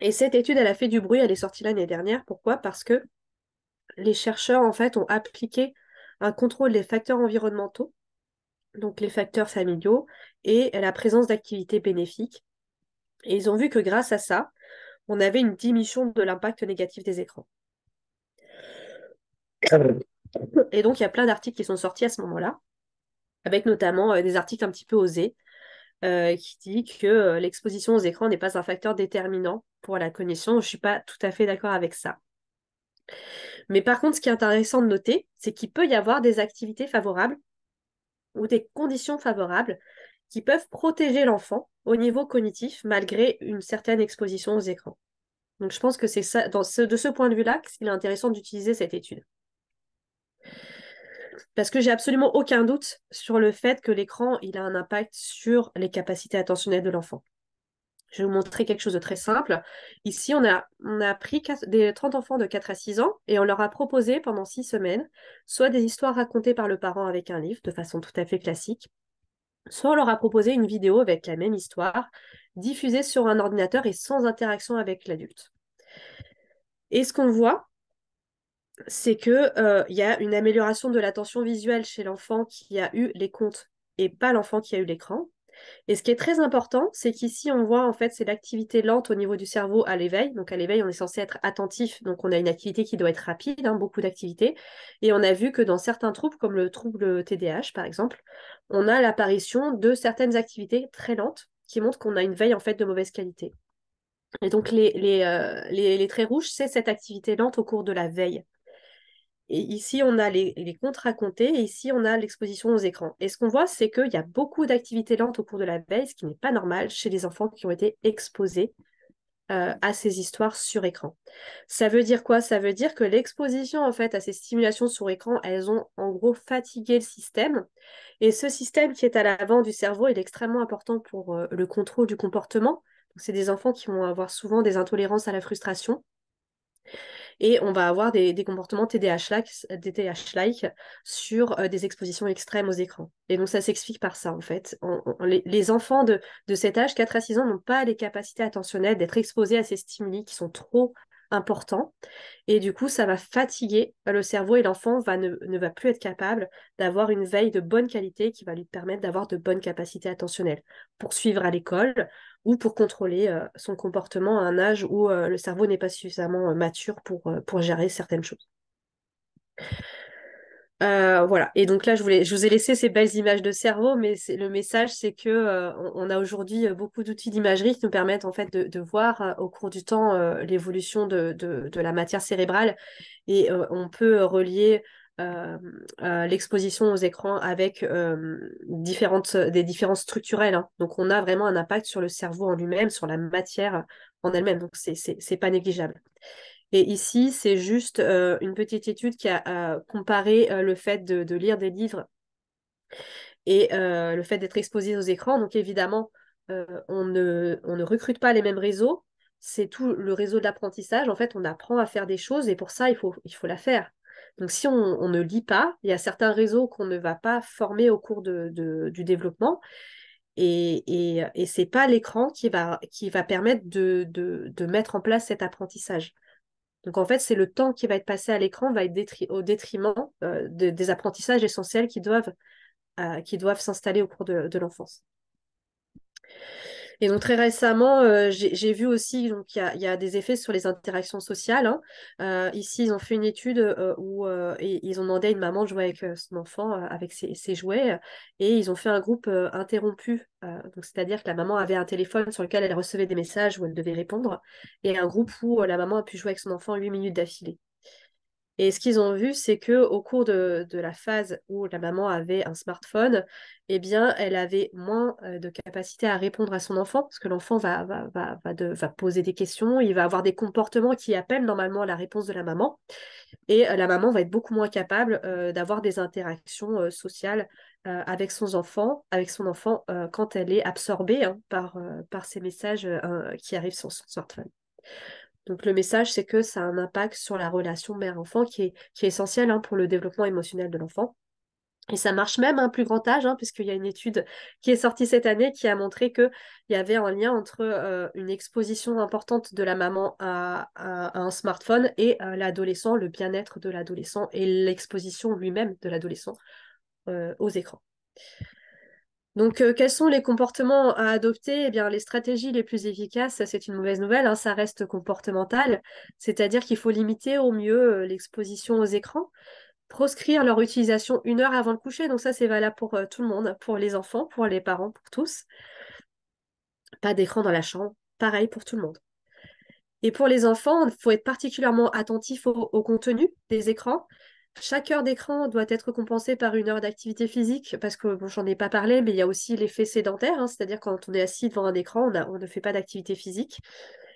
Et cette étude, elle a fait du bruit, elle est sortie l'année dernière. Pourquoi Parce que les chercheurs, en fait, ont appliqué un contrôle des facteurs environnementaux, donc les facteurs familiaux, et la présence d'activités bénéfiques. Et ils ont vu que grâce à ça, on avait une diminution de l'impact négatif des écrans. Et donc, il y a plein d'articles qui sont sortis à ce moment-là, avec notamment euh, des articles un petit peu osés, euh, qui dit que euh, l'exposition aux écrans n'est pas un facteur déterminant pour la cognition. Je ne suis pas tout à fait d'accord avec ça. Mais par contre, ce qui est intéressant de noter, c'est qu'il peut y avoir des activités favorables ou des conditions favorables qui peuvent protéger l'enfant au niveau cognitif malgré une certaine exposition aux écrans. Donc je pense que c'est ça, de ce point de vue-là, qu'il est intéressant d'utiliser cette étude. Parce que j'ai absolument aucun doute sur le fait que l'écran, il a un impact sur les capacités attentionnelles de l'enfant. Je vais vous montrer quelque chose de très simple. Ici, on a, on a pris des 30 enfants de 4 à 6 ans et on leur a proposé pendant 6 semaines soit des histoires racontées par le parent avec un livre de façon tout à fait classique, soit on leur a proposé une vidéo avec la même histoire diffusée sur un ordinateur et sans interaction avec l'adulte. Et ce qu'on voit, c'est que euh, il y a une amélioration de l'attention visuelle chez l'enfant qui a eu les comptes et pas l'enfant qui a eu l'écran. Et ce qui est très important, c'est qu'ici on voit en fait c'est l'activité lente au niveau du cerveau à l'éveil. Donc à l'éveil, on est censé être attentif, donc on a une activité qui doit être rapide, hein, beaucoup d'activités. Et on a vu que dans certains troubles, comme le trouble TDAH par exemple, on a l'apparition de certaines activités très lentes qui montrent qu'on a une veille en fait de mauvaise qualité. Et donc les, les euh, traits rouges, c'est cette activité lente au cours de la veille. Et ici, on a les, les comptes racontés et ici, on a l'exposition aux écrans. Et ce qu'on voit, c'est qu'il y a beaucoup d'activités lentes au cours de la veille, ce qui n'est pas normal chez les enfants qui ont été exposés euh, à ces histoires sur écran. Ça veut dire quoi Ça veut dire que l'exposition en fait à ces stimulations sur écran, elles ont en gros fatigué le système. Et ce système qui est à l'avant du cerveau, est extrêmement important pour euh, le contrôle du comportement. C'est des enfants qui vont avoir souvent des intolérances à la frustration. Et on va avoir des, comportements TDAH-like sur euh, des expositions extrêmes aux écrans. Et donc ça s'explique par ça en fait. les, enfants de, cet âge, 4 à 6 ans, n'ont pas les capacités attentionnelles d'être exposés à ces stimuli qui sont trop importants. Et du coup, ça va fatiguer le cerveau et l'enfant ne, ne va plus être capable d'avoir une veille de bonne qualité qui va lui permettre d'avoir de bonnes capacités attentionnelles pour suivre à l'école, ou pour contrôler son comportement à un âge où le cerveau n'est pas suffisamment mature pour, pour gérer certaines choses. voilà. Et donc là, je, voulais, je vous ai laissé ces belles images de cerveau, mais le message, c'est que on a aujourd'hui beaucoup d'outils d'imagerie qui nous permettent en fait de, voir au cours du temps l'évolution de, la matière cérébrale, et on peut relier euh, euh, l'exposition aux écrans avec euh, différentes, des différences structurelles. Hein. Donc on a vraiment un impact sur le cerveau en lui-même, sur la matière en elle-même. Donc c'est pas négligeable. Et ici, c'est juste une petite étude qui a comparé le fait de, lire des livres et le fait d'être exposé aux écrans. Donc évidemment, on, ne, on ne recrute pas les mêmes réseaux. C'est tout le réseau de l'apprentissage. En fait, on apprend à faire des choses et pour ça, il faut, il faut la faire donc si on, ne lit pas, il y a certains réseaux qu'on ne va pas former au cours du développement. Et, et, ce n'est pas l'écran qui va, qui va permettre de, mettre en place cet apprentissage. Donc en fait, c'est le temps qui va être passé à l'écran va être au détriment euh, des apprentissages essentiels qui doivent, euh, qui doivent s'installer au cours de l'enfance. Et donc très récemment, euh, j'ai vu aussi qu'il y a, des effets sur les interactions sociales. Hein. Euh, ici, ils ont fait une étude euh, où ils ont demandé à une maman de jouer avec son enfant, avec ses, jouets, et ils ont fait un groupe interrompu. donc c'est-à-dire que la maman avait un téléphone sur lequel elle recevait des messages où elle devait répondre, et un groupe où la maman a pu jouer avec son enfant 8 minutes d'affilée. Et ce qu'ils ont vu, c'est que au cours de, la phase où la maman avait un smartphone, eh bien, elle avait moins euh, de capacité à répondre à son enfant, parce que l'enfant va, va, poser des questions, il va avoir des comportements qui appellent normalement la réponse de la maman. Et euh, la maman va être beaucoup moins capable euh, d'avoir des interactions sociales avec son enfant, avec son enfant quand elle est absorbée hein, par, par ces messages qui arrivent sur son smartphone. Donc le message, c'est que ça a un impact sur la relation mère-enfant qui est, qui essentielle hein, pour le développement émotionnel de l'enfant. Et ça marche même à un hein, plus grand âge, hein, puisqu'il y a une étude qui est sortie cette année qui a montré qu'il y avait un lien entre euh, une exposition importante de la maman à, un smartphone et euh, l'adolescent, le bien-être de l'adolescent et l'exposition lui-même de l'adolescent euh, aux écrans. Donc, euh, quels sont les comportements à adopter Eh bien, les stratégies les plus efficaces, c'est une mauvaise nouvelle, hein, ça reste comportemental, c'est-à-dire qu'il faut limiter au mieux euh, l'exposition aux écrans, proscrire leur utilisation une heure avant le coucher. Donc ça, c'est valable pour euh, tout le monde, hein, pour les enfants, pour les parents, pour tous. Pas d'écran dans la chambre, pareil pour tout le monde. Et pour les enfants, il faut être particulièrement attentif au contenu des écrans. Chaque heure d'écran doit être compensée par une heure d'activité physique, parce que bon, j'en ai pas parlé, mais il y a aussi l'effet sédentaire, hein, c'est-à-dire quand on est assis devant un écran, on, on ne fait pas d'activité physique.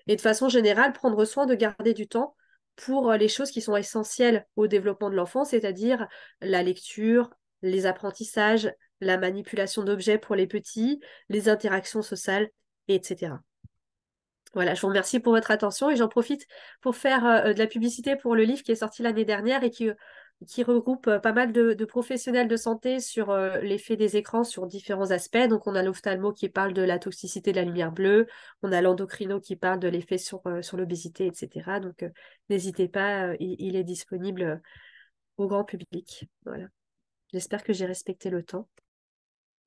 Et de façon générale, prendre soin de garder du temps pour euh, les choses qui sont essentielles au développement de l'enfant, c'est-à-dire la lecture, les apprentissages, la manipulation d'objets pour les petits, les interactions sociales, etc. Voilà, je vous remercie pour votre attention et j'en profite pour faire euh, euh, de la publicité pour le livre qui est sorti l'année dernière et qui qui regroupe euh, pas mal de, professionnels de santé sur euh, l'effet des écrans sur différents aspects. Donc, on a l'ophtalmo qui parle de la toxicité de la lumière bleue, on a l'endocrino qui parle de l'effet sur, euh, sur l'obésité, etc. Donc, n'hésitez pas, il, il, est disponible au grand public. Voilà. J'espère que j'ai respecté le temps.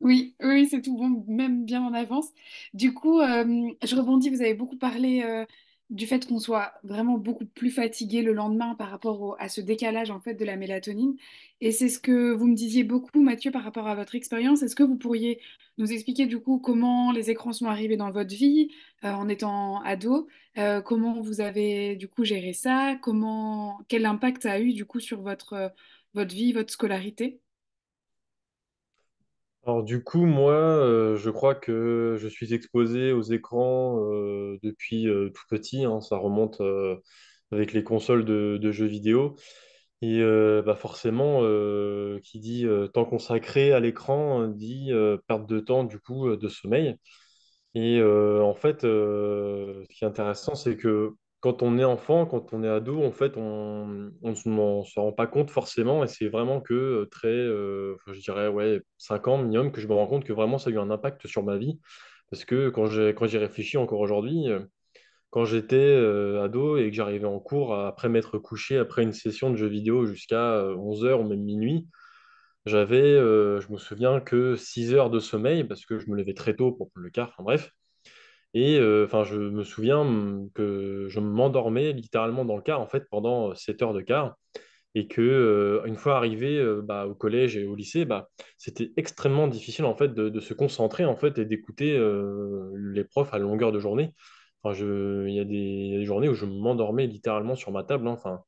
Oui, oui, c'est tout bon, même bien en avance. Du coup, je rebondis, vous avez beaucoup parlé du fait qu'on soit vraiment beaucoup plus fatigué le lendemain par rapport à ce décalage en fait de la mélatonine. Et c'est ce que vous me disiez beaucoup, Mathieu, par rapport à votre expérience. Est-ce que vous pourriez nous expliquer du coup comment les écrans sont arrivés dans votre vie euh, en étant ado euh, Comment vous avez du coup géré ça Comment quel impact a eu du coup sur votre euh, vie, votre scolarité alors du coup, moi, euh, je crois que je suis exposé aux écrans euh, depuis euh, tout petit. Hein. ça remonte avec les consoles de, jeux vidéo. Et bah, forcément, qui dit temps consacré à l'écran dit perte de temps, du coup, de sommeil. Et en fait, ce qui est intéressant, c'est que quand on est enfant, quand on est ado, en fait, on ne s'en rend pas compte forcément. Et c'est vraiment que euh, très, euh, je dirais, ouais, 5 ans minimum, que je me rends compte que vraiment ça a eu un impact sur ma vie. Parce que quand j'y réfléchis encore aujourd'hui, euh, quand j'étais ado et que j'arrivais en cours, après m'être couché, après une session de jeux vidéo jusqu'à 11h ou même minuit, j'avais, je me souviens que 6 heures de sommeil, parce que je me levais très tôt pour le quart, enfin bref. Et enfin, je me souviens mmh, que je m'endormais littéralement dans le car en fait pendant 7 heures de car et que une fois arrivé bah, au collège et au lycée, bah, c'était extrêmement difficile en fait de, se concentrer en fait et d'écouter les profs à longueur de journée. Enfin, je, il y, a des journées où je m'endormais littéralement sur ma table. Hein. Enfin,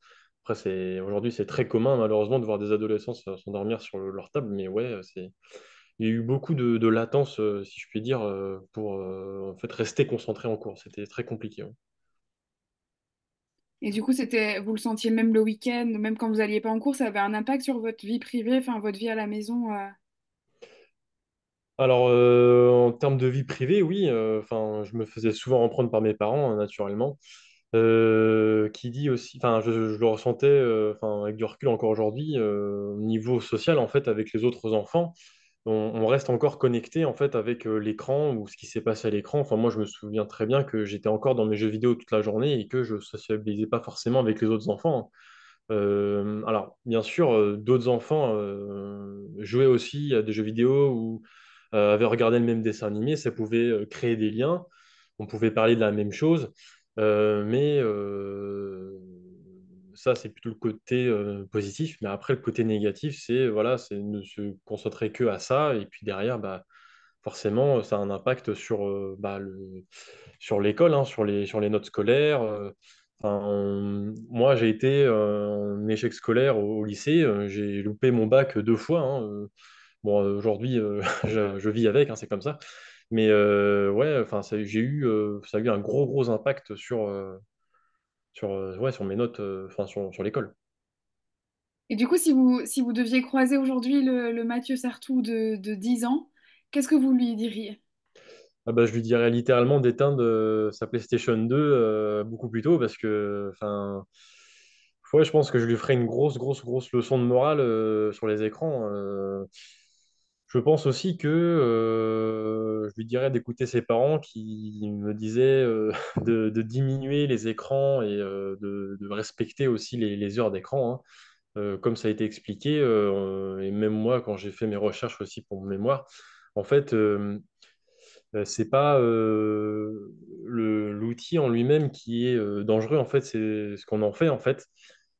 après, c'est aujourd'hui c'est très commun malheureusement de voir des adolescents s'endormir sur leur table, mais ouais, c'est il y a eu beaucoup de, latence, euh, si je puis dire, euh, pour euh, en fait rester concentré en cours. C'était très compliqué. Et du coup, c'était, vous le sentiez même le week-end, même quand vous n'alliez pas en cours, ça avait un impact sur votre vie privée, enfin votre vie à la maison. Alors, en termes de vie privée, oui, enfin, je me faisais souvent reprendre par mes parents, hein, naturellement. qui dit aussi, enfin, je, le ressentais, enfin, avec du recul encore aujourd'hui, au niveau social, en fait, avec les autres enfants on, reste encore connecté en fait avec euh, l'écran ou ce qui s'est passé à l'écran. Enfin, moi, je me souviens très bien que j'étais encore dans mes jeux vidéo toute la journée et que je sociabilisais pas forcément avec les autres enfants. Hein. Euh, alors, bien sûr, euh, d'autres enfants jouaient aussi à des jeux vidéo ou avaient regardé le même dessin animé. Ça pouvait créer des liens. On pouvait parler de la même chose, mais ça, c'est plutôt le côté euh, positif. Mais après, le côté négatif, c'est euh, voilà, c'est ne se concentrer que à ça. Et puis derrière, bah, forcément, euh, ça a un impact sur, bah, sur l'école, hein, sur, les, sur les notes scolaires. moi, j'ai été en échec scolaire au, lycée. j'ai loupé mon bac deux fois. Hein, bon, aujourd'hui, je, vis avec, hein, c'est comme ça. Mais ouais, enfin, j'ai eu, ça a eu un gros, gros impact sur sur, euh, ouais, sur mes notes, euh, enfin sur, sur l'école. Et du coup, si vous, si vous deviez croiser aujourd'hui le, Mathieu Sartou de, 10 ans, qu'est-ce que vous lui diriez ah bah, je lui dirais littéralement d'éteindre euh, sa PlayStation 2 beaucoup plus tôt parce que, enfin, ouais, je pense que je lui ferai une grosse, grosse, grosse leçon de morale sur les écrans. Je pense aussi que euh, je lui dirais d'écouter ses parents qui me disaient euh, de, diminuer les écrans et euh, de, respecter aussi les, heures d'écran. Hein. comme ça a été expliqué, et même moi, quand j'ai fait mes recherches aussi pour mon mémoire, en fait, c'est pas l'outil en lui-même qui est dangereux, en fait, c'est ce qu'on en fait, en fait.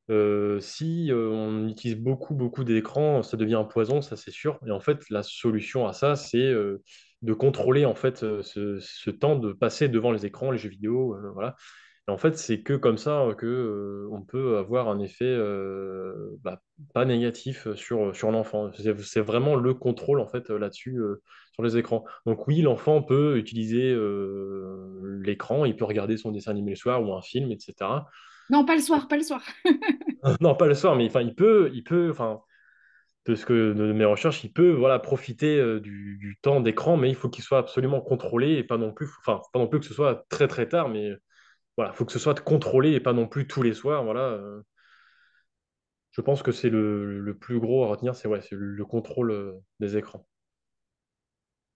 Euh, si euh, on utilise beaucoup, beaucoup d'écrans, ça devient un poison, ça c'est sûr. Et en fait, la solution à ça, c'est euh, de contrôler en fait ce, temps de passer devant les écrans, les jeux vidéo, voilà. Et en fait, c'est que comme ça que on peut avoir un effet bah, pas négatif sur, sur l'enfant. C'est, c'est vraiment le contrôle en fait là-dessus sur les écrans. Donc oui, l'enfant peut utiliser euh, l'écran, il peut regarder son dessin animé le soir ou un film, etc. Non, pas le soir, euh, pas le soir. non, pas le soir, mais enfin, il peut, il peut, enfin, de ce que mes recherches, il peut, voilà, profiter euh, du, temps d'écran, mais il faut qu'il soit absolument contrôlé et pas non plus, enfin, pas non plus que ce soit très très tard, mais voilà, faut que ce soit contrôlé et pas non plus tous les soirs, voilà. je pense que c'est le, plus gros à retenir, c'est ouais, le contrôle des écrans.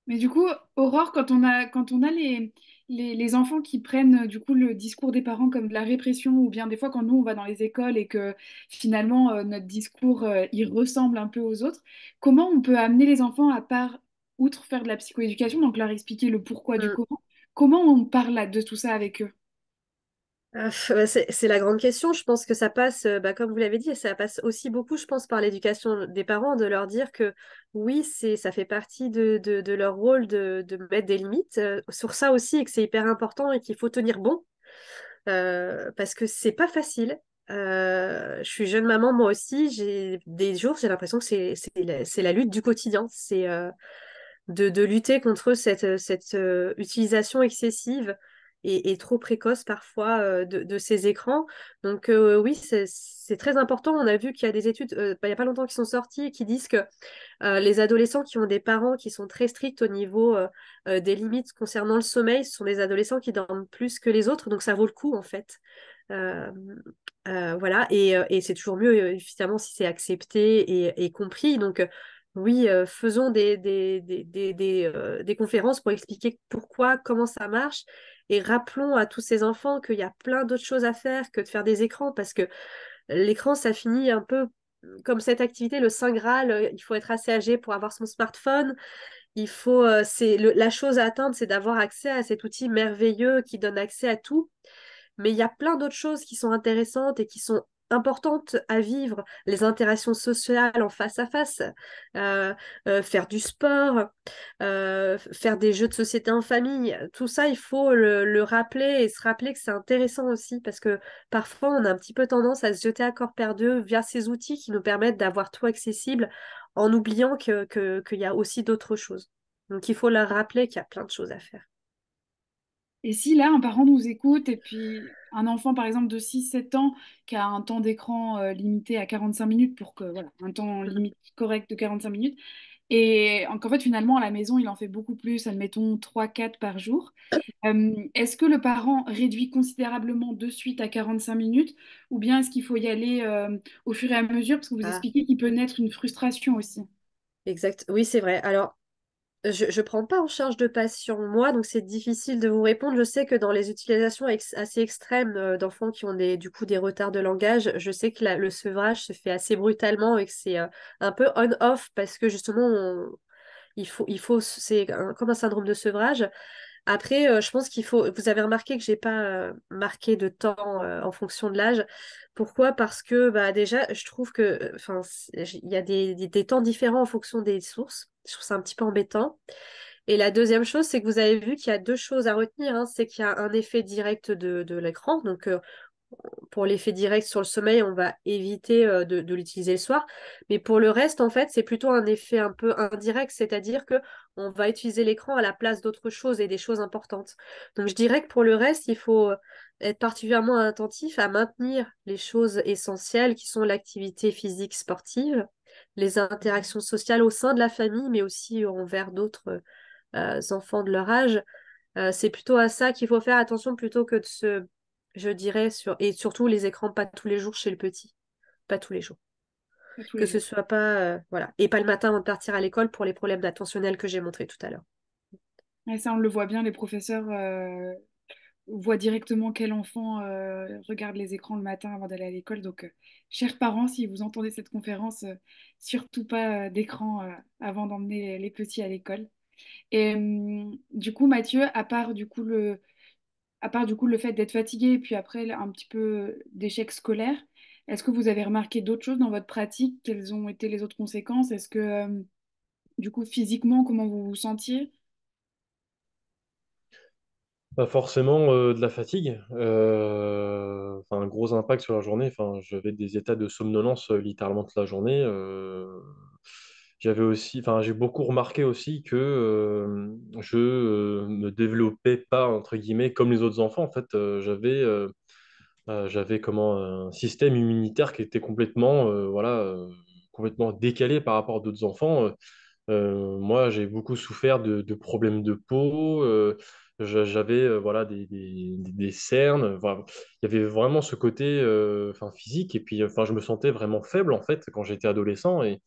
Mais du coup, Aurore, quand on a, quand on a les, les, enfants qui prennent euh, du coup le discours des parents comme de la répression, ou bien des fois quand nous on va dans les écoles et que finalement euh, notre discours euh, il ressemble un peu aux autres, comment on peut amener les enfants à part outre faire de la psychoéducation, donc leur expliquer le pourquoi du mmh. comment, comment on parle de tout ça avec eux ah, bah, c'est la grande question. Je pense que ça passe, euh, bah, comme vous l'avez dit, ça passe aussi beaucoup, je pense, par l'éducation des parents, de leur dire que oui, ça fait partie de, leur rôle de, mettre des limites euh, sur ça aussi et que c'est hyper important et qu'il faut tenir bon euh, parce que c'est pas facile. je suis jeune maman, moi aussi. J'ai des jours, j'ai l'impression que c'est la, lutte du quotidien. C'est de, lutter contre cette utilisation excessive et, trop précoce parfois euh, de, ces écrans. Donc euh, oui, c'est très important. On a vu qu'il y a des études, euh, bah, il n'y a pas longtemps, qui sont sorties et qui disent que les adolescents qui ont des parents qui sont très stricts au niveau des limites concernant le sommeil, ce sont des adolescents qui dorment plus que les autres. Donc ça vaut le coup en fait. voilà, et, c'est toujours mieux, évidemment, si c'est accepté et, compris. Donc, oui, faisons des, des, des, des conférences pour expliquer pourquoi, comment ça marche, et rappelons à tous ces enfants qu'il y a plein d'autres choses à faire que de faire des écrans, parce que l'écran, ça finit un peu comme cette activité, le Saint Graal, euh, il faut être assez âgé pour avoir son smartphone. Il faut, euh, c'est la chose à atteindre, c'est d'avoir accès à cet outil merveilleux qui donne accès à tout. Mais il y a plein d'autres choses qui sont intéressantes et qui sont importante à vivre, les interactions sociales en face à face, euh, euh, faire du sport, euh, faire des jeux de société en famille, tout ça, il faut le, rappeler et se rappeler que c'est intéressant aussi parce que parfois on a un petit peu tendance à se jeter à corps perdu via ces outils qui nous permettent d'avoir tout accessible en oubliant qu'il que, y a aussi d'autres choses. Donc il faut leur rappeler qu'il y a plein de choses à faire. Et si là, un parent nous écoute et puis un enfant, par exemple, de 6-7 ans qui a un temps d'écran euh, limité à 45 minutes pour que, voilà, un temps limite correct de 45 minutes, et en fait, finalement, à la maison, il en fait beaucoup plus, admettons 3-4 par jour. est-ce que le parent réduit considérablement de suite à 45 minutes ou bien est-ce qu'il faut y aller au fur et à mesure Parce que vous ah. expliquez qu'il peut naître une frustration aussi. Exact, oui, c'est vrai. Alors, je ne prends pas en charge de patients, moi, donc c'est difficile de vous répondre. Je sais que dans les utilisations assez extrêmes euh, d'enfants qui ont des, du coup des retards de langage, je sais que le sevrage se fait assez brutalement et que c'est euh, un peu on-off parce que justement, il faut, il faut c'est comme un syndrome de sevrage. Après, euh, je pense qu'il faut. Vous avez remarqué que je j'ai pas marqué de temps en fonction de l'âge. Pourquoi Parce que bah, déjà, je trouve que, il y a des, temps différents en fonction des sources. Je trouve ça un petit peu embêtant. Et la deuxième chose, c'est que vous avez vu qu'il y a deux choses à retenir. Hein. C'est qu'il y a un effet direct de, l'écran. Donc, euh, pour l'effet direct sur le sommeil, on va éviter euh, de, de l'utiliser le soir. Mais pour le reste, en fait, c'est plutôt un effet un peu indirect, c'est-à-dire que on va utiliser l'écran à la place d'autres choses et des choses importantes. Donc, je dirais que pour le reste, il faut euh, être particulièrement attentif à maintenir les choses essentielles qui sont l'activité physique sportive, les interactions sociales au sein de la famille, mais aussi envers d'autres euh, enfants de leur âge. Euh, c'est plutôt à ça qu'il faut faire attention plutôt que de se, je dirais, sur, et surtout les écrans pas tous les jours chez le petit, pas tous les jours. que ce soit pas, euh, voilà, et pas le matin avant de partir à l'école pour les problèmes d'attentionnel que j'ai montré tout à l'heure. Et ça, on le voit bien, les professeurs voit directement quel enfant euh, regarde les écrans le matin avant d'aller à l'école. Donc, euh, chers parents, si vous entendez cette conférence, euh, surtout pas d'écran avant d'emmener les, petits à l'école. Et mm, du coup, Mathieu, à part du coup le, à part, du coup, le fait d'être fatigué et puis après un petit peu d'échec scolaire, est-ce que vous avez remarqué d'autres choses dans votre pratique Quelles ont été les autres conséquences Est-ce que du coup physiquement, comment vous vous sentiez forcément, euh, de la fatigue, euh, un gros impact sur la journée. Enfin, j'avais des états de somnolence, euh, littéralement toute la journée, j'avais aussi j'ai beaucoup remarqué aussi que, je, ne «développais pas» entre guillemets comme les autres enfants en fait, j'avais, Un système immunitaire qui était complètement, voilà, complètement décalé par rapport à d'autres enfants, moi j'ai beaucoup souffert de problèmes de peau, j'avais euh, voilà des, des, des cernes il y avait vraiment ce côté euh, enfin physique et puis enfin je me sentais vraiment faible en fait quand j'étais adolescent et,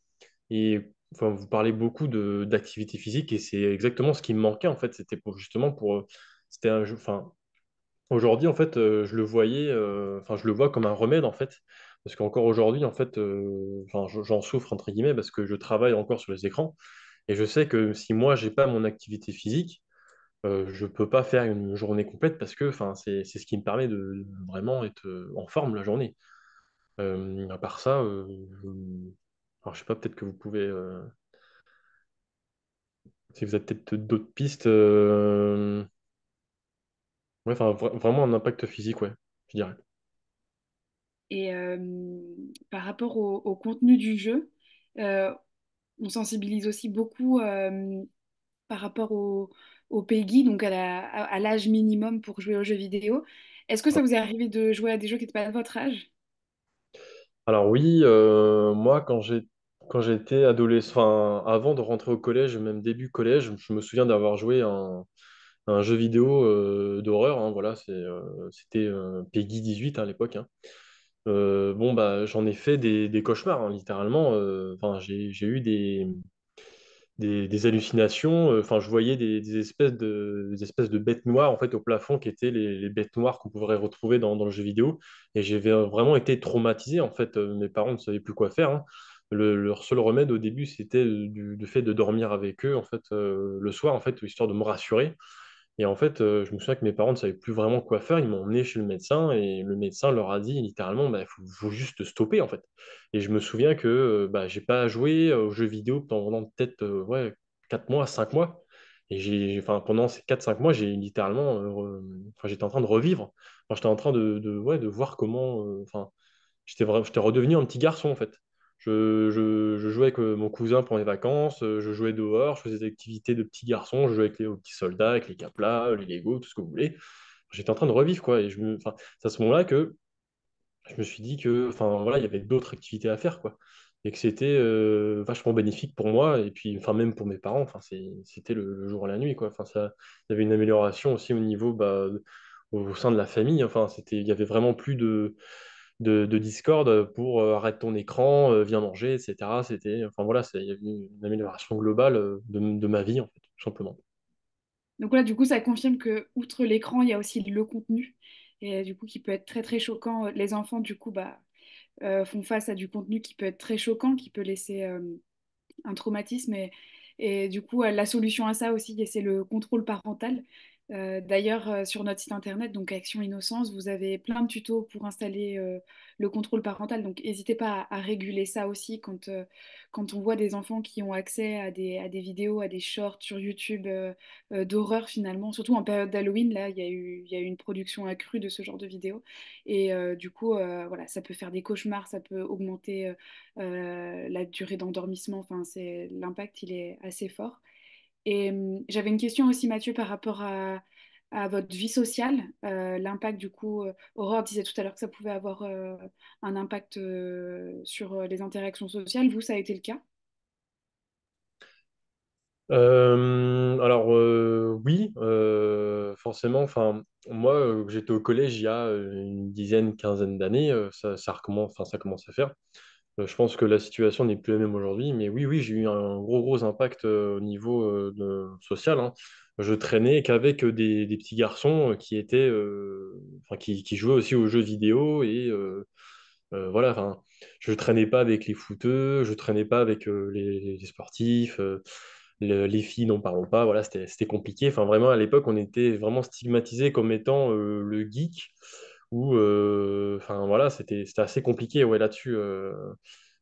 et enfin, vous parlez beaucoup de d'activité physique et c'est exactement ce qui me manquait en fait c'était justement pour euh, c'était un enfin aujourd'hui en fait je le voyais enfin je le vois comme un remède en fait parce qu'encore aujourd'hui en fait j'en souffre entre guillemets parce que je travaille encore sur les écrans et je sais que si moi j'ai pas mon activité physique euh, je ne peux pas faire une journée complète parce que c'est ce qui me permet de vraiment être euh, en forme la journée. Euh, à part ça, euh, alors je sais pas, peut-être que vous pouvez. si vous avez peut-être d'autres pistes. Ouais, vraiment un impact physique, ouais, je dirais. Et par rapport au, au, contenu du jeu, on sensibilise aussi beaucoup par rapport au, au PEGI, donc à l'âge minimum pour jouer aux jeux vidéo. Est-ce que ça vous est arrivé de jouer à des jeux qui n'étaient pas à votre âge Alors oui, euh, moi quand j'ai quand j'étais adolescent, avant de rentrer au collège, même début collège, je me souviens d'avoir joué un, un jeu vidéo euh, d'horreur. Hein, voilà, euh, c'était euh, Peggy 18 à l'époque. Hein. bon bah j'en ai fait des, des cauchemars hein, littéralement. Enfin j'ai eu des des, hallucinations. Euh, enfin, je voyais des, espèces de, espèces de bêtes noires en fait au plafond qui étaient les, bêtes noires qu'on pourrait retrouver dans, le jeu vidéo. Et j'avais vraiment été traumatisé. En fait, euh, mes parents ne savaient plus quoi faire. Hein. leur seul remède au début, c'était du, fait de dormir avec eux en fait euh, le soir, en fait, histoire de me rassurer. Et en fait, euh, je me souviens que mes parents ne savaient plus vraiment quoi faire. Ils m'ont emmené chez le médecin et le médecin leur a dit littéralement, il bah, faut, juste stopper en fait. Et je me souviens que je euh, bah, j'ai pas joué euh, aux jeux vidéo pendant peut-être ouais, 4 mois, 5 mois. Et j'ai, enfin, pendant ces 4-5 mois, j'ai littéralement, j'étais en train de revivre. j'étais en train de, de, voir comment, enfin, j'étais, j'étais redevenu un petit garçon en fait. Je, jouais avec euh, mon cousin pendant les vacances, euh, je jouais dehors, je faisais des activités de petit garçon, je jouais avec les petits soldats, avec les caplas, euh, les Lego, tout ce que vous voulez. J'étais en train de revivre, quoi. Et c'est à ce moment-là que je me suis dit que, enfin, voilà, il y avait d'autres activités à faire, quoi. Et que c'était vachement bénéfique pour moi et puis, enfin, même pour mes parents. Enfin, c'était le, jour et la nuit, quoi. Enfin, ça, il y avait une amélioration aussi au niveau, bah, au sein de la famille. Enfin, c'était, il y avait vraiment plus de de, Discord pour euh, arrête ton écran, euh, viens manger, etc. C'était, enfin voilà, il une amélioration globale euh, de, ma vie, en fait, tout simplement. Donc là, du coup, ça confirme que, outre l'écran, il y a aussi le contenu, et du coup, qui peut être très, très choquant. Les enfants, du coup, bah, font face à du contenu qui peut être très choquant, qui peut laisser un traumatisme. Et, et du coup, la solution à ça aussi, c'est le contrôle parental. Euh, d'ailleurs, euh, sur notre site internet, donc Action Innocence, vous avez plein de tutos pour installer euh, le contrôle parental. Donc, n'hésitez pas à, réguler ça aussi quand, on voit des enfants qui ont accès à des, vidéos, à des shorts sur YouTube d'horreur finalement. Surtout en période d'Halloween, là, il y, a eu, une production accrue de ce genre de vidéos. Et du coup, ça peut faire des cauchemars, ça peut augmenter la durée d'endormissement. Enfin, l'impact, il est assez fort. Et mmh, j'avais une question aussi, Mathieu, par rapport à, votre vie sociale, euh, l'impact du coup, euh, Aurore disait tout à l'heure que ça pouvait avoir euh, un impact sur les interactions sociales. Vous, ça a été le cas alors oui, forcément. moi, j'étais au collège il y a une dizaine, quinzaine d'années. Ça, ça commence à faire. Euh, je pense que la situation n'est plus la même aujourd'hui, mais oui, oui, j'ai eu un gros, gros impact euh, au niveau euh, social. hein. Je traînais qu'avec des, petits garçons qui étaient, qui, jouaient aussi aux jeux vidéo et voilà. je traînais pas avec les footeux, je traînais pas avec les, sportifs, les filles, n'en parlons pas. Voilà, c'était compliqué. Enfin, vraiment, à l'époque, on était vraiment stigmatisé comme étant le geek où euh, enfin voilà, c'était c'était assez compliqué ouais, là-dessus. Euh.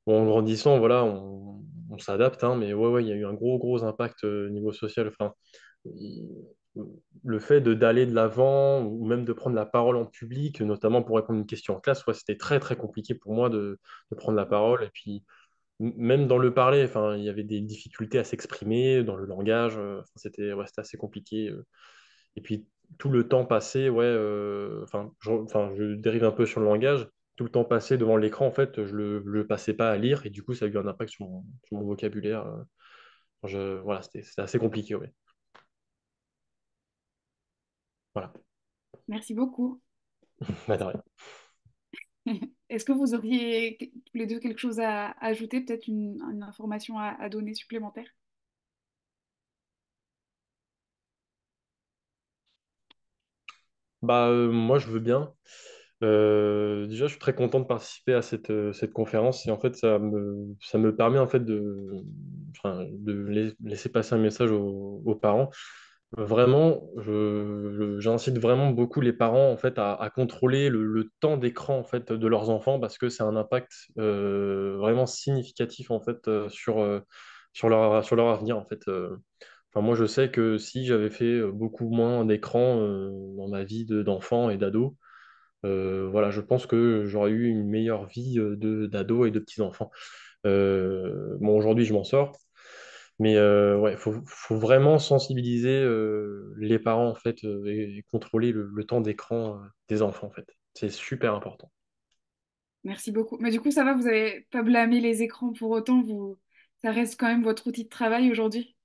en grandissant, voilà, on, on s'adapte, hein, mais ouais, ouais, il y a eu un gros, gros impact au euh, niveau social. Enfin, le fait de d'aller de l'avant ou même de prendre la parole en public, notamment pour répondre à une question en classe, ouais, c'était très très compliqué pour moi de, de prendre la parole. Et puis même dans le parler, enfin, il y avait des difficultés à s'exprimer dans le langage. c'était assez compliqué. Et puis tout le temps passé, ouais, euh, enfin, je, dérive un peu sur le langage, tout le temps passé devant l'écran, en fait, je le, le passais pas à lire et du coup, ça a eu un impact sur mon, vocabulaire. Euh. Je, voilà, c'était assez compliqué, ouais. Voilà. Merci beaucoup. Bah, Est-ce que vous auriez tous les deux quelque chose à ajouter, peut-être une, information à donner supplémentaire Bah, euh, moi, je veux bien. Euh, déjà, je suis très content de participer à euh, cette, conférence et en fait, ça me, ça me permet en fait de, enfin, laisser passer un message aux, parents. Vraiment, j'incite vraiment beaucoup les parents en fait à, contrôler le, temps d'écran en fait de leurs enfants parce que c'est un impact vraiment significatif en fait sur, sur leur, sur leur avenir en fait. Enfin, moi, je sais que si j'avais fait euh, beaucoup moins d'écran euh, dans ma vie d'enfant et d'ado, euh, voilà, je pense que j'aurais eu une meilleure vie d'ado et de petits-enfants. bon, aujourd'hui, je m'en sors, mais euh, ouais, faut, vraiment sensibiliser les parents en fait et, contrôler le, temps d'écran des enfants en fait. C'est super important. Merci beaucoup. Mais du coup, ça va, vous n'avez pas blâmé les écrans pour autant, vous... ça reste quand même votre outil de travail aujourd'hui?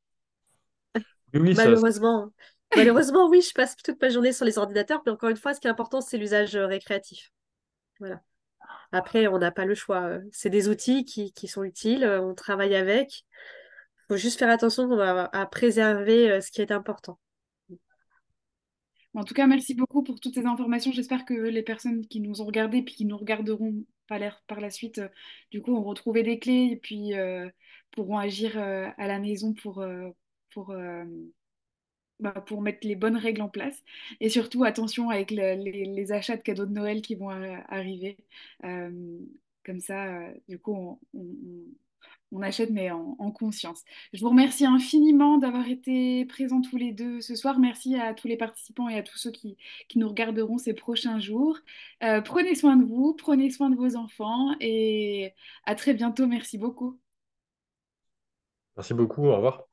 malheureusement. Malheureusement, oui, je passe toute ma journée sur les ordinateurs, mais encore une fois, ce qui est important, c'est l'usage euh, récréatif. Voilà. Après, on n'a pas le choix. Euh, c'est des outils qui, sont utiles, euh, on travaille avec. Il faut juste faire attention à préserver ce qui est important. En tout cas, merci beaucoup pour toutes ces informations. J'espère que les personnes qui nous ont regardés et qui nous regarderont par la suite, du coup, ont retrouvé des clés et puis pourront agir à la maison pour, pour, euh, bah, pour mettre les bonnes règles en place. Et surtout, attention avec les, achats de cadeaux de Noël qui vont euh, arriver. Euh, comme ça, du coup, on, achète, mais en, conscience. Je vous remercie infiniment d'avoir été présents tous les deux ce soir. Merci à tous les participants et à tous ceux qui, qui nous regarderont ces prochains jours. prenez soin de vous, prenez soin de vos enfants et à très bientôt. Merci beaucoup. Merci beaucoup. Au revoir.